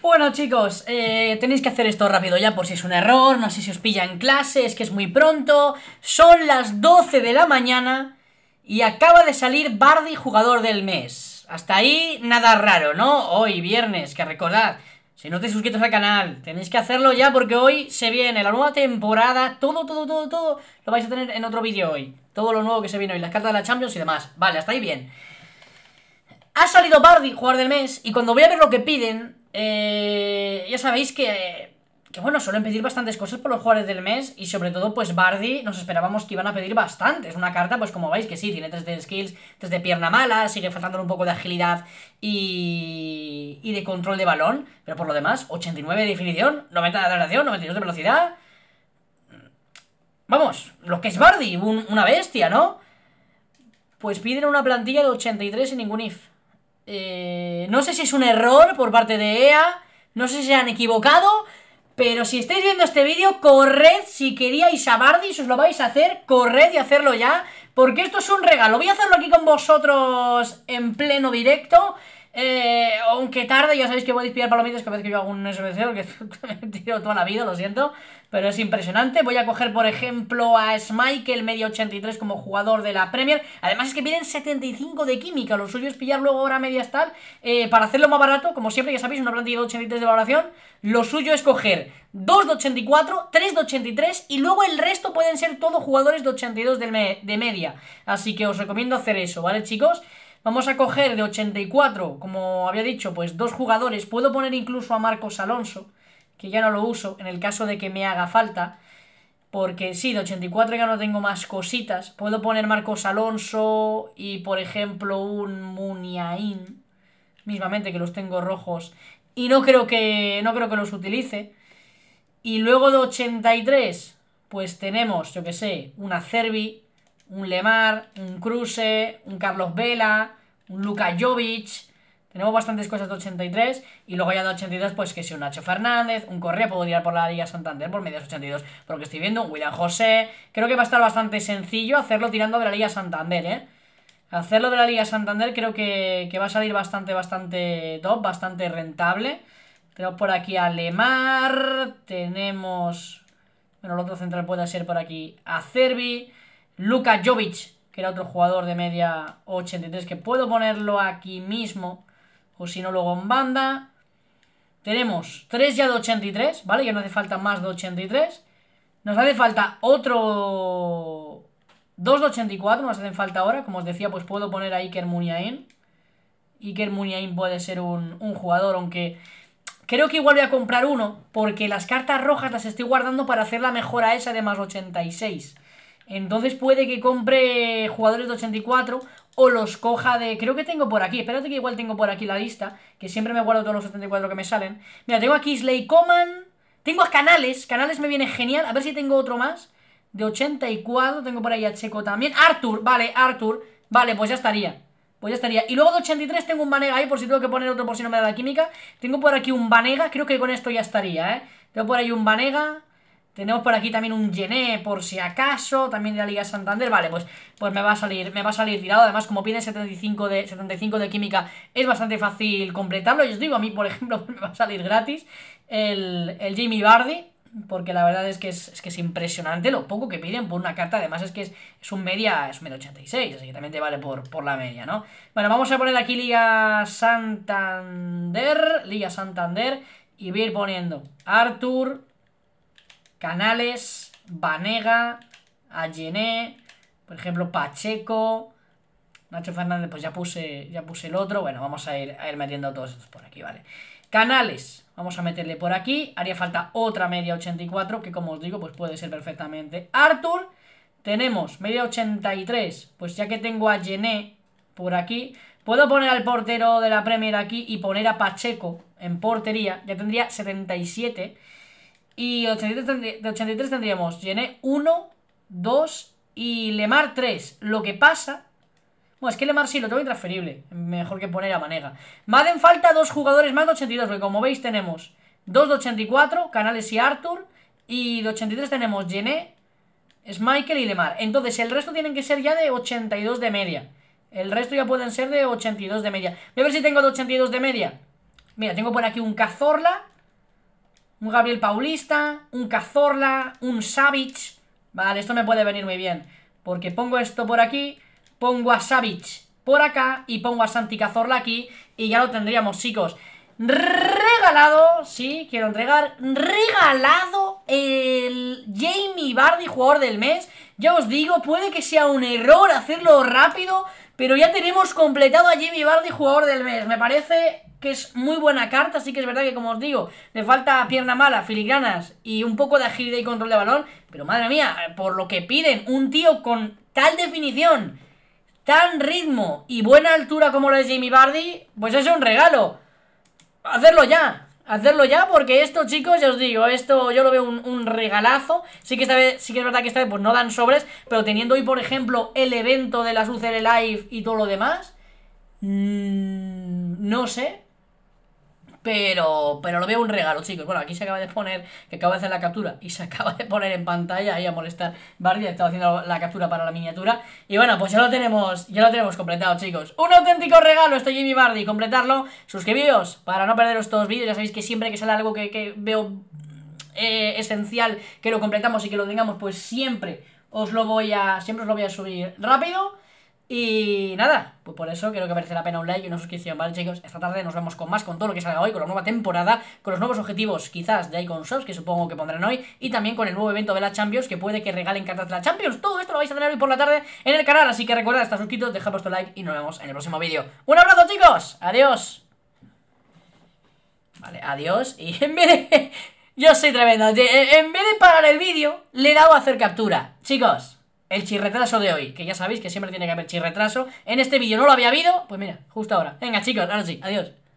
Bueno chicos, eh, tenéis que hacer esto rápido ya por si es un error, no sé si os pilla en clase, es que es muy pronto, son las 12 de la mañana y acaba de salir Bardi jugador del mes. Hasta ahí nada raro, ¿no? Hoy viernes, que recordad, si no te suscribes al canal, tenéis que hacerlo ya porque hoy se viene la nueva temporada, todo, todo, todo, todo, lo vais a tener en otro vídeo hoy, todo lo nuevo que se viene hoy, las cartas de la Champions y demás. Vale, hasta ahí bien. Ha salido Bardi jugador del mes y cuando voy a ver lo que piden, eh, ya sabéis que, que, bueno, suelen pedir bastantes cosas por los jugadores del mes y sobre todo, pues Bardi, nos esperábamos que iban a pedir bastantes. Una carta, pues como veis, que sí, tiene 3 de skills, 3 de pierna mala, sigue faltando un poco de agilidad y, y de control de balón, pero por lo demás, 89 de definición, 90 de adaptación, 92 de velocidad. Vamos, lo que es Bardi, una bestia, ¿no? Pues piden una plantilla de 83 sin ningún if. Eh, no sé si es un error por parte de EA, no sé si se han equivocado, pero si estáis viendo este vídeo, corred si queríais a Bardi, si os lo vais a hacer, corred y hacerlo ya, porque esto es un regalo. Voy a hacerlo aquí con vosotros en pleno directo. Eh, aunque tarde, ya sabéis que voy a pillar palomitas cada vez que yo hago un SBC, que me tiro toda la vida, lo siento. Pero es impresionante. Voy a coger, por ejemplo, a Smike, el media 83 como jugador de la Premier. Además es que piden 75 de química. Lo suyo es pillar luego ahora media tal, eh, para hacerlo más barato. Como siempre, ya sabéis, una plantilla de 83 de valoración. Lo suyo es coger 2 de 84, 3 de 83 y luego el resto pueden ser todos jugadores de 82 de, de media. Así que os recomiendo hacer eso, ¿vale, chicos? Vamos a coger de 84, como había dicho, pues dos jugadores. Puedo poner incluso a Marcos Alonso, que ya no lo uso, en el caso de que me haga falta. Porque sí, de 84 ya no tengo más cositas. Puedo poner Marcos Alonso y, por ejemplo, un Muniain. Mismamente que los tengo rojos. Y no creo que, no creo que los utilice. Y luego de 83, pues tenemos, yo que sé, una Cervi, un Lemar, un Cruze, un Carlos Vela, un Luka Jovic. Tenemos bastantes cosas de 83 y luego ya de 82 pues que si un Nacho Fernández, un Correa, puedo tirar por la Liga Santander por medias 82 Por lo que estoy viendo, un William José, creo que va a estar bastante sencillo hacerlo tirando de la Liga Santander, ¿eh? Hacerlo de la Liga Santander creo que, que va a salir bastante, bastante top, bastante rentable. Tenemos por aquí a Lemar, tenemos... Bueno, el otro central puede ser por aquí a Cervi, Luka Jovic, que era otro jugador de media 83, que puedo ponerlo aquí mismo, o si no luego en banda. Tenemos 3 ya de 83, ¿vale? Ya no hace falta más de 83. Nos hace falta otro... 2 de 84 nos hacen falta ahora. Como os decía, pues puedo poner a Iker Muniain. Iker Muniain puede ser un, un jugador, aunque... Creo que igual voy a comprar uno, porque las cartas rojas las estoy guardando para hacer la mejora esa de más 86. Entonces puede que compre jugadores de 84 o los coja de... Creo que tengo por aquí, espérate que igual tengo por aquí la lista, que siempre me guardo todos los 84 que me salen. Mira, tengo aquí Slay Coman, tengo a Canales, Canales me viene genial, a ver si tengo otro más. De 84, tengo por ahí a Checo también. Arthur, vale, Arthur, vale, pues ya estaría. Pues ya estaría. Y luego de 83 tengo un Vanega ahí, por si tengo que poner otro por si no me da la química. Tengo por aquí un Vanega, creo que con esto ya estaría, ¿eh? Tengo por ahí un Vanega, tenemos por aquí también un Gené, por si acaso, también de la Liga Santander. Vale, pues, pues me va a salir, me va a salir tirado. Además, como piden 75 de, 75 de química, es bastante fácil completarlo. Y os digo, a mí, por ejemplo, me va a salir gratis el, el Jamie Bardi. Porque la verdad es que es, que es impresionante lo poco que piden por una carta. Además, es que es, un media, es un 86, así que también te vale por, por la media, ¿no? Bueno, vamos a poner aquí Liga Santander. Liga Santander. Y voy a ir poniendo Arthur, Canales, Vanega, Allené, por ejemplo, Pacheco, Nacho Fernández, pues ya puse, ya puse el otro. Bueno, vamos a ir, ir metiendo todos estos por aquí, ¿vale? Canales, vamos a meterle por aquí. Haría falta otra media 84, que como os digo, pues puede ser perfectamente Arthur. Tenemos media 83, pues ya que tengo a por aquí, puedo poner al portero de la Premier aquí y poner a Pacheco en portería. Ya tendría 77. Y 83 de 83 tendríamos Gené 1, 2 y Lemar 3. Lo que pasa... Bueno, es que Lemar sí, lo tengo intransferible. Mejor que poner a Manega. Madden falta dos jugadores más de 82, porque como veis tenemos 2 de 84, Canales y Arthur. Y de 83 tenemos Gené, Michael y Lemar. Entonces, el resto tienen que ser ya de 82 de media. El resto ya pueden ser de 82 de media. Voy a ver si tengo de 82 de media. Mira, tengo por aquí un Cazorla, un Gabriel Paulista, un Cazorla, un Savage. Vale, esto me puede venir muy bien. Porque pongo esto por aquí, pongo a Savage por acá y pongo a Santi Cazorla aquí y ya lo tendríamos, chicos. Regalado, sí, quiero entregar, regalado el Jamie Bardi, jugador del mes. Ya os digo, puede que sea un error hacerlo rápido, pero ya tenemos completado a Jimmy Bardi, jugador del mes. Me parece que es muy buena carta, así que es verdad que como os digo, le falta pierna mala, filigranas y un poco de agilidad y control de balón, pero madre mía, por lo que piden, un tío con tal definición, tan ritmo y buena altura como lo es Jimmy Bardi, pues es un regalo. Hacerlo ya hacerlo ya porque esto, chicos, ya os digo, esto yo lo veo un, regalazo. Sí que esta sí que es verdad que esta vez pues no dan sobres, pero teniendo hoy, por ejemplo, el evento de las UCL Live y todo lo demás, mm, no sé, pero, pero lo veo un regalo, chicos. Bueno, aquí se acaba de poner, que acaba de hacer la captura y se acaba de poner en pantalla ahí a molestar. Bardi ha estado haciendo la captura para la miniatura. Y bueno, pues ya lo tenemos, ya lo tenemos completado, chicos. Un auténtico regalo este Jimmy Bardi. Completarlo, suscribiros para no perderos estos vídeos. Ya sabéis que siempre que sale algo que, veo eh, esencial, que lo completamos y que lo tengamos, pues siempre os lo voy a. Siempre os lo voy a subir rápido. Y nada, pues por eso creo que merece la pena un like y una suscripción, ¿vale, chicos? Esta tarde nos vemos con más, con todo lo que salga hoy, con la nueva temporada, con los nuevos objetivos quizás de Icon Shops, que supongo que pondrán hoy, y también con el nuevo evento de la Champions, que puede que regalen cartas de la Champions. Todo esto lo vais a tener hoy por la tarde en el canal, así que recuerda estar suscrito, dejad vuestro like y nos vemos en el próximo vídeo. ¡Un abrazo, chicos! ¡Adiós! Vale, adiós, y en vez de... Yo soy tremendo, en vez de parar el vídeo, le he dado a hacer captura. Chicos el chirretraso de hoy, que ya sabéis que siempre tiene que haber chirretraso. En este vídeo no lo había habido, pues mira, justo ahora. Venga, chicos, ahora sí, adiós.